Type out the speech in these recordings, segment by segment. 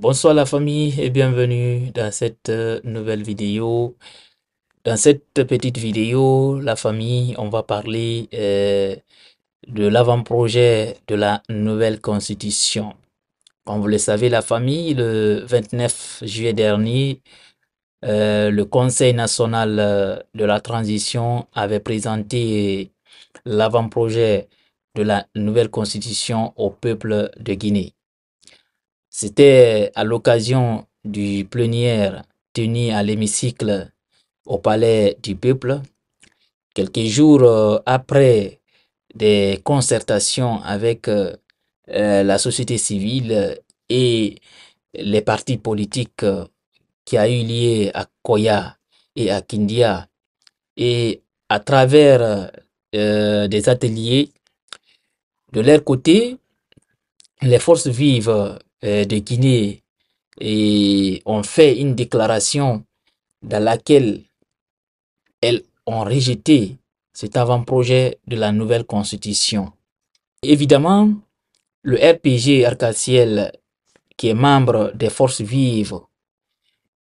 Bonsoir la famille et bienvenue dans cette euh, nouvelle vidéo. Dans cette petite vidéo, la famille, on va parler euh, de l'avant-projet de la nouvelle constitution. Comme vous le savez, la famille, le 29 juillet dernier, euh, le Conseil national de la transition avait présenté l'avant-projet de la nouvelle constitution au peuple de Guinée. C'était à l'occasion du plénière tenu à l'hémicycle au Palais du Peuple, quelques jours euh, après des concertations avec euh, euh, la société civile et les partis politiques qui a eu lieu à Koya et à Kindia et à travers des ateliers. De leur côté, les forces vives euh, de Guinée et ont fait une déclaration dans laquelle elles ont rejeté cet avant-projet de la nouvelle constitution. Évidemment, le RPG arc qui est membre des Forces Vives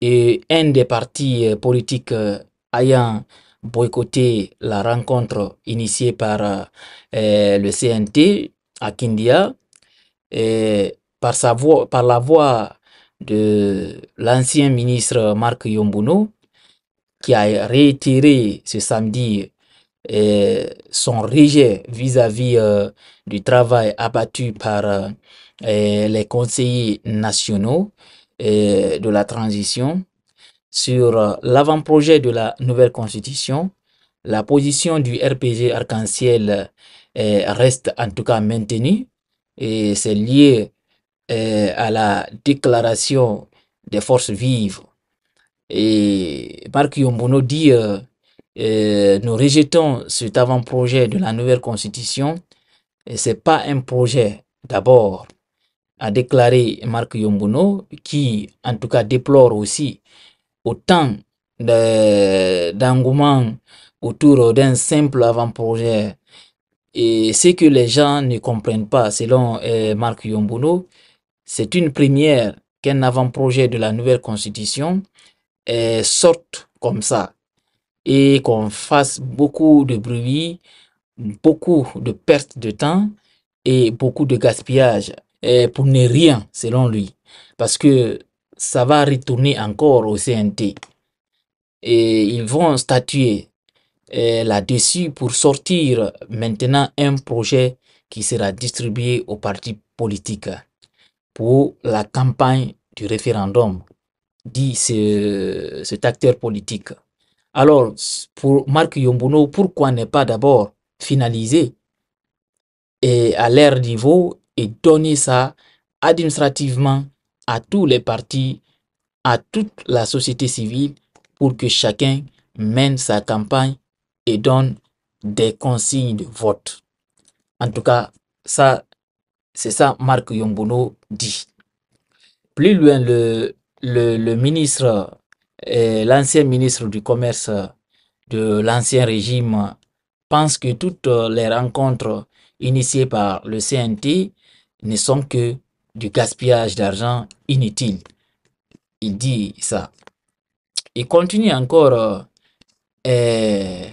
et un des partis euh, politiques euh, ayant boycotté la rencontre initiée par le CNT à Kindia, par, sa voix, par la voix de l'ancien ministre Marc Yombuno, qui a réitéré ce samedi euh, son rejet vis-à-vis euh, du travail abattu par euh, les conseillers nationaux de la transition sur l'avant-projet de la nouvelle constitution. La position du RPG arc-en-ciel reste en tout cas maintenue et c'est lié euh, à la déclaration des forces vives. Et Marc Yombono dit, euh, euh, nous rejetons cet avant-projet de la nouvelle constitution. Ce n'est pas un projet d'abord, a déclaré Marc Yombono, qui en tout cas déplore aussi autant d'engouement autour d'un simple avant-projet. Et ce que les gens ne comprennent pas, selon Marc Yombono, c'est une première qu'un avant-projet de la nouvelle constitution euh, sorte comme ça et qu'on fasse beaucoup de bruit, beaucoup de perte de temps et beaucoup de gaspillage euh, pour ne rien selon lui. Parce que ça va retourner encore au CNT. Et ils vont statuer euh, là-dessus pour sortir maintenant un projet qui sera distribué aux partis politiques pour la campagne du référendum, dit ce, cet acteur politique. Alors, pour Marc Yombono, pourquoi ne pas d'abord finaliser et à leur niveau et donner ça administrativement à tous les partis, à toute la société civile, pour que chacun mène sa campagne et donne des consignes de vote. En tout cas, ça, c'est ça Marc Yombono dit. Plus loin, le, le, ministre, euh, l'ancien ministre du Commerce de l'ancien régime pense que toutes les rencontres initiées par le CNT ne sont que du gaspillage d'argent inutile. Il dit ça. Il continue encore euh,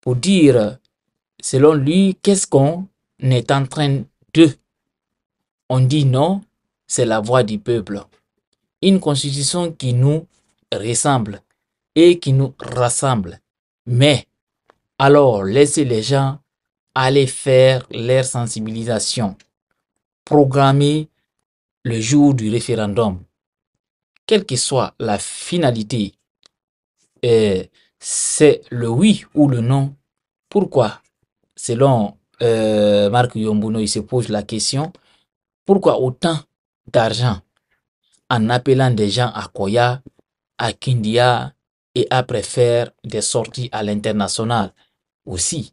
pour dire, selon lui, qu'est-ce qu'on est en train de on dit non, c'est la voix du peuple. Une constitution qui nous ressemble et qui nous rassemble. Mais alors laissez les gens aller faire leur sensibilisation. Programmer le jour du référendum. Quelle que soit la finalité, euh, c'est le oui ou le non. Pourquoi Selon euh, Marc Yombuno, il se pose la question pourquoi autant d'argent en appelant des gens à Koya, à Kindia et après faire des sorties à l'international aussi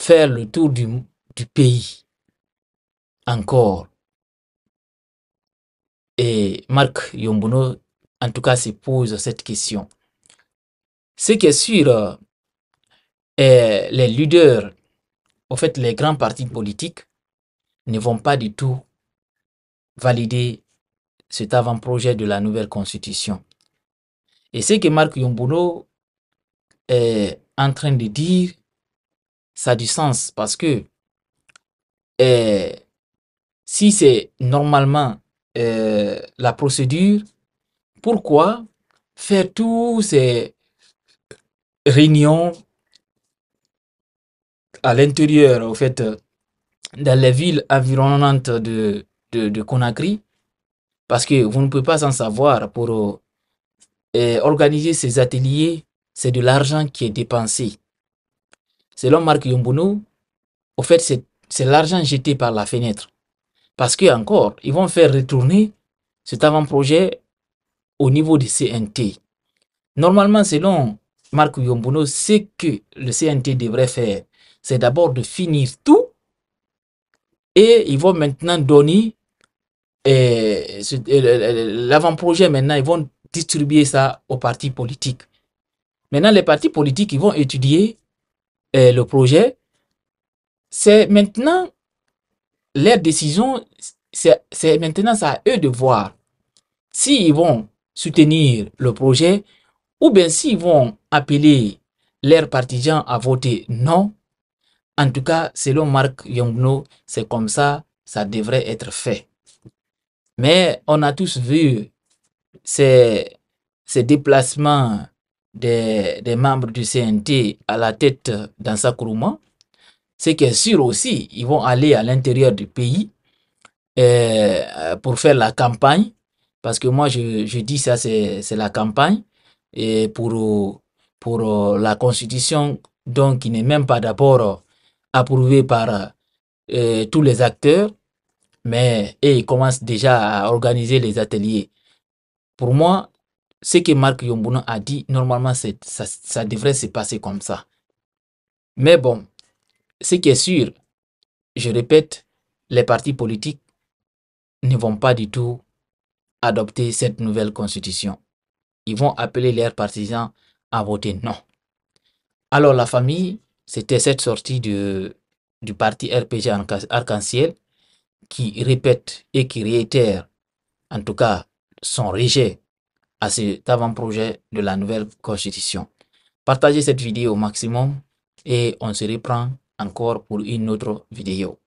Faire le tour du, du pays encore. Et Marc Yombono, en tout cas, se pose cette question. Ce qui est sûr, euh, les leaders, en fait, les grands partis politiques ne vont pas du tout valider cet avant-projet de la nouvelle constitution. Et ce que Marc Yombono euh, est en train de dire, ça a du sens parce que euh, si c'est normalement euh, la procédure, pourquoi faire tous ces réunions à l'intérieur, au fait, dans les villes environnantes de, de, Conakry, parce que vous ne pouvez pas en savoir pour euh, eh, organiser ces ateliers, c'est de l'argent qui est dépensé. Selon Marc Yombuno, au fait, c'est l'argent jeté par la fenêtre. Parce que encore, ils vont faire retourner cet avant-projet au niveau du CNT. Normalement, selon Marc Yombuno, ce que le CNT devrait faire, c'est d'abord de finir tout et ils vont maintenant donner et, l'avant-projet maintenant, ils vont distribuer ça aux partis politiques. Maintenant, les partis politiques, ils vont étudier euh, le projet. C'est maintenant leur décision, c'est maintenant à eux de voir s'ils vont soutenir le projet ou bien s'ils vont appeler leurs partisans à voter non. En tout cas, selon Marc Yongno, c'est comme ça, ça devrait être fait. Mais on a tous vu ces, ces déplacements des, membres du CNT à la tête dans sa Ce C'est est sûr aussi, ils vont aller à l'intérieur du pays euh, pour faire la campagne. Parce que moi, je, dis ça, c'est la campagne et pour, pour euh, la constitution, donc qui n'est même pas d'abord approuvée par euh, tous les acteurs mais et ils commencent déjà à organiser les ateliers. Pour moi, ce que Marc Yombouno a dit, normalement, ça, ça devrait se passer comme ça. Mais bon, ce qui est sûr, je répète, les partis politiques ne vont pas du tout adopter cette nouvelle constitution. Ils vont appeler leurs partisans à voter non. Alors la famille, c'était cette sortie de, du parti RPG Arc-en-Ciel qui répète et qui réitère, en tout cas, son rejet à cet avant-projet de la nouvelle constitution. Partagez cette vidéo au maximum et on se reprend encore pour une autre vidéo.